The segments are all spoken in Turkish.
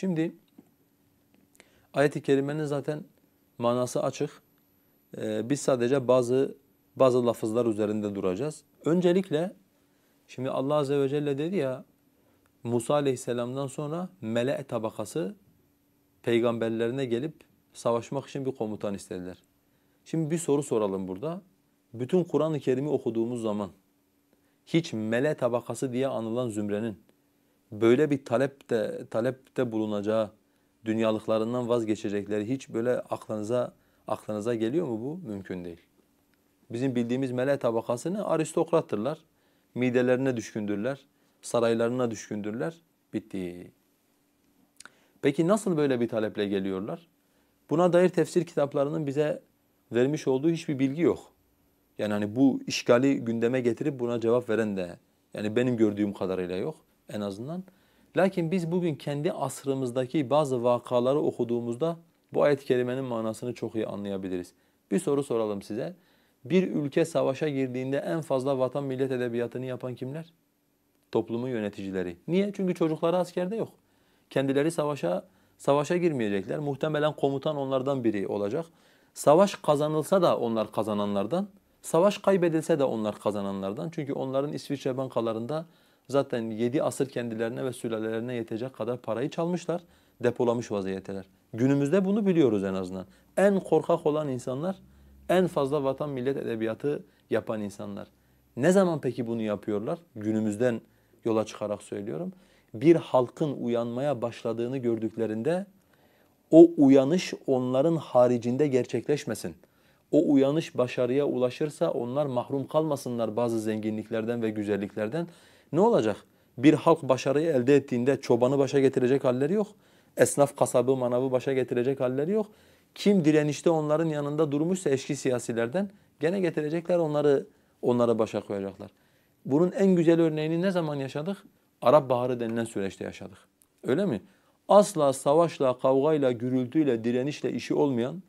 Şimdi ayet-i kerimenin zaten manası açık. Ee, biz sadece bazı bazı lafızlar üzerinde duracağız. Öncelikle şimdi Allah Azze ve Celle dedi ya Musa Aleyhisselam'dan sonra mele tabakası peygamberlerine gelip savaşmak için bir komutan istediler. Şimdi bir soru soralım burada. Bütün Kur'an-ı Kerim'i okuduğumuz zaman hiç mele tabakası diye anılan zümrenin böyle bir talepte talepte bulunacağı dünyalıklarından vazgeçecekleri hiç böyle aklınıza aklınıza geliyor mu bu? Mümkün değil. Bizim bildiğimiz mele tabakasını aristokrattırlar. Midelerine düşkündürler. Saraylarına düşkündürler. Bitti. Peki nasıl böyle bir taleple geliyorlar? Buna dair tefsir kitaplarının bize vermiş olduğu hiçbir bilgi yok. Yani hani bu işgali gündeme getirip buna cevap veren de yani benim gördüğüm kadarıyla yok en azından. Lakin biz bugün kendi asrımızdaki bazı vakaları okuduğumuzda bu ayet-i kerimenin manasını çok iyi anlayabiliriz. Bir soru soralım size. Bir ülke savaşa girdiğinde en fazla vatan millet edebiyatını yapan kimler? Toplumun yöneticileri. Niye? Çünkü çocukları askerde yok. Kendileri savaşa savaşa girmeyecekler. Muhtemelen komutan onlardan biri olacak. Savaş kazanılsa da onlar kazananlardan, savaş kaybedilse de onlar kazananlardan. Çünkü onların İsviçre bankalarında zaten 7 asır kendilerine ve sülalelerine yetecek kadar parayı çalmışlar, depolamış vaziyeteler. Günümüzde bunu biliyoruz en azından. En korkak olan insanlar, en fazla vatan millet edebiyatı yapan insanlar. Ne zaman peki bunu yapıyorlar? Günümüzden yola çıkarak söylüyorum. Bir halkın uyanmaya başladığını gördüklerinde o uyanış onların haricinde gerçekleşmesin. O uyanış başarıya ulaşırsa onlar mahrum kalmasınlar bazı zenginliklerden ve güzelliklerden. Ne olacak? Bir halk başarıyı elde ettiğinde çobanı başa getirecek halleri yok. Esnaf kasabı manavı başa getirecek halleri yok. Kim direnişte onların yanında durmuşsa eski siyasilerden gene getirecekler onları onlara başa koyacaklar. Bunun en güzel örneğini ne zaman yaşadık? Arap Baharı denilen süreçte yaşadık. Öyle mi? Asla savaşla, kavgayla, gürültüyle, direnişle işi olmayan,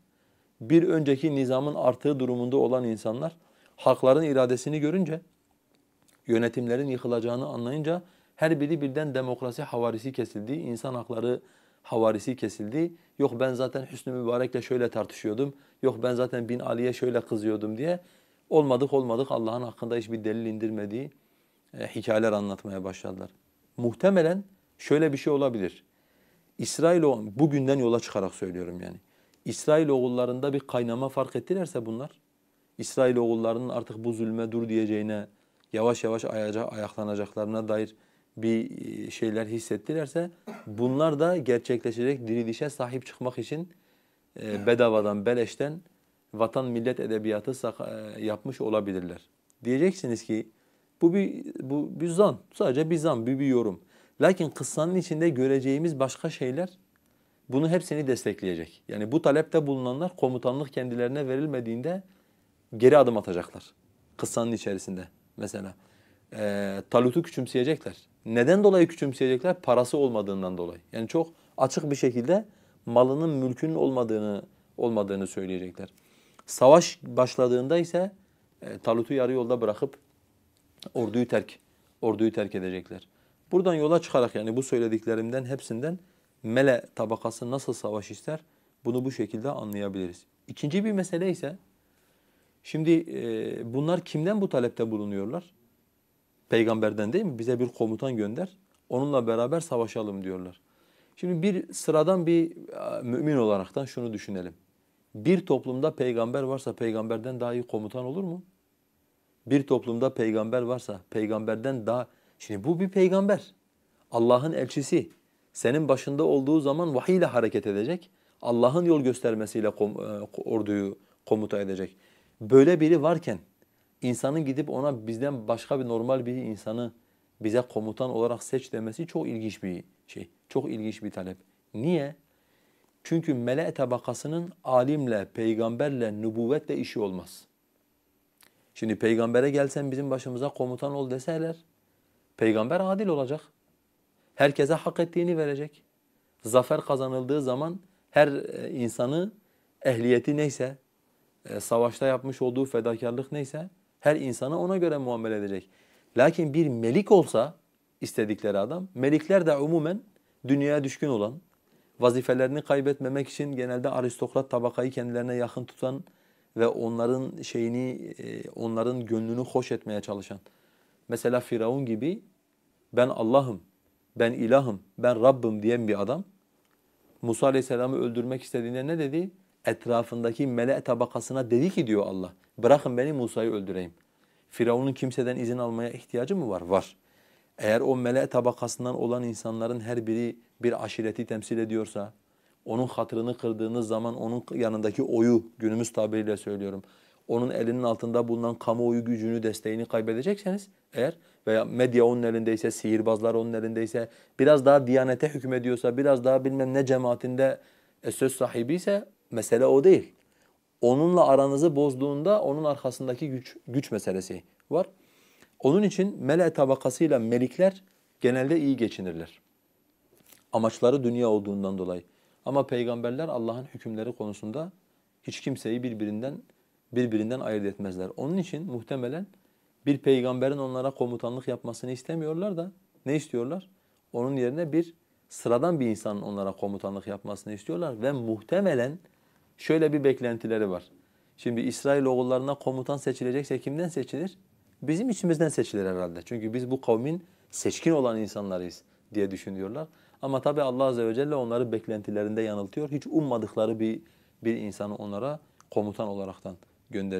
bir önceki nizamın artığı durumunda olan insanlar hakların iradesini görünce yönetimlerin yıkılacağını anlayınca her biri birden demokrasi havarisi kesildi, insan hakları havarisi kesildi. Yok ben zaten Hüsnü Mübarek'le şöyle tartışıyordum, yok ben zaten Bin Ali'ye şöyle kızıyordum diye olmadık olmadık Allah'ın hakkında hiçbir delil indirmediği e, hikayeler anlatmaya başladılar. Muhtemelen şöyle bir şey olabilir. İsrail bugünden yola çıkarak söylüyorum yani. İsrail oğullarında bir kaynama fark ettilerse bunlar, İsrail oğullarının artık bu zulme dur diyeceğine yavaş yavaş ayaca, ayaklanacaklarına dair bir e, şeyler hissettilerse bunlar da gerçekleşecek dirilişe sahip çıkmak için e, bedavadan, beleşten vatan millet edebiyatı e, yapmış olabilirler. Diyeceksiniz ki bu bir, bu bir zan, sadece bir zan, bir, bir yorum. Lakin kıssanın içinde göreceğimiz başka şeyler bunu hepsini destekleyecek. Yani bu talepte bulunanlar komutanlık kendilerine verilmediğinde geri adım atacaklar kıssanın içerisinde mesela. E, Talut'u küçümseyecekler. Neden dolayı küçümseyecekler? Parası olmadığından dolayı. Yani çok açık bir şekilde malının mülkünün olmadığını olmadığını söyleyecekler. Savaş başladığında ise e, Talut'u yarı yolda bırakıp orduyu terk orduyu terk edecekler. Buradan yola çıkarak yani bu söylediklerimden hepsinden mele tabakası nasıl savaş ister bunu bu şekilde anlayabiliriz. İkinci bir mesele ise Şimdi e, bunlar kimden bu talepte bulunuyorlar? Peygamberden değil mi? Bize bir komutan gönder, onunla beraber savaşalım diyorlar. Şimdi bir sıradan bir e, mümin olaraktan şunu düşünelim. Bir toplumda peygamber varsa peygamberden daha iyi komutan olur mu? Bir toplumda peygamber varsa peygamberden daha... Şimdi bu bir peygamber. Allah'ın elçisi. Senin başında olduğu zaman vahiy ile hareket edecek. Allah'ın yol göstermesiyle kom e, orduyu komuta edecek. Böyle biri varken insanın gidip ona bizden başka bir normal bir insanı bize komutan olarak seç demesi çok ilginç bir şey. Çok ilginç bir talep. Niye? Çünkü mele tabakasının alimle, peygamberle, nübüvvetle işi olmaz. Şimdi peygambere gelsen bizim başımıza komutan ol deseler, peygamber adil olacak. Herkese hak ettiğini verecek. Zafer kazanıldığı zaman her e, insanı ehliyeti neyse, ee, savaşta yapmış olduğu fedakarlık neyse her insana ona göre muamele edecek. Lakin bir melik olsa istedikleri adam, melikler de umumen dünyaya düşkün olan, vazifelerini kaybetmemek için genelde aristokrat tabakayı kendilerine yakın tutan ve onların şeyini, e, onların gönlünü hoş etmeye çalışan. Mesela Firavun gibi ben Allah'ım, ben ilahım, ben Rabb'im diyen bir adam Musa Aleyhisselam'ı öldürmek istediğinde ne dedi? etrafındaki mele tabakasına dedi ki diyor Allah bırakın beni Musa'yı öldüreyim. Firavun'un kimseden izin almaya ihtiyacı mı var? Var. Eğer o mele tabakasından olan insanların her biri bir aşireti temsil ediyorsa, onun hatırını kırdığınız zaman onun yanındaki oyu, günümüz tabiriyle söylüyorum, onun elinin altında bulunan kamuoyu gücünü, desteğini kaybedecekseniz eğer veya medya onun elindeyse, sihirbazlar onun elindeyse, biraz daha diyanete hükmediyorsa, biraz daha bilmem ne cemaatinde e, söz sahibi ise mesele o değil. Onunla aranızı bozduğunda onun arkasındaki güç, güç meselesi var. Onun için mele tabakasıyla melikler genelde iyi geçinirler. Amaçları dünya olduğundan dolayı. Ama peygamberler Allah'ın hükümleri konusunda hiç kimseyi birbirinden birbirinden ayırt etmezler. Onun için muhtemelen bir peygamberin onlara komutanlık yapmasını istemiyorlar da ne istiyorlar? Onun yerine bir sıradan bir insanın onlara komutanlık yapmasını istiyorlar ve muhtemelen şöyle bir beklentileri var. Şimdi İsrail oğullarına komutan seçilecekse kimden seçilir? Bizim içimizden seçilir herhalde. Çünkü biz bu kavmin seçkin olan insanlarıyız diye düşünüyorlar. Ama tabii Allah Azze ve Celle onları beklentilerinde yanıltıyor. Hiç ummadıkları bir, bir insanı onlara komutan olaraktan gönderiyor.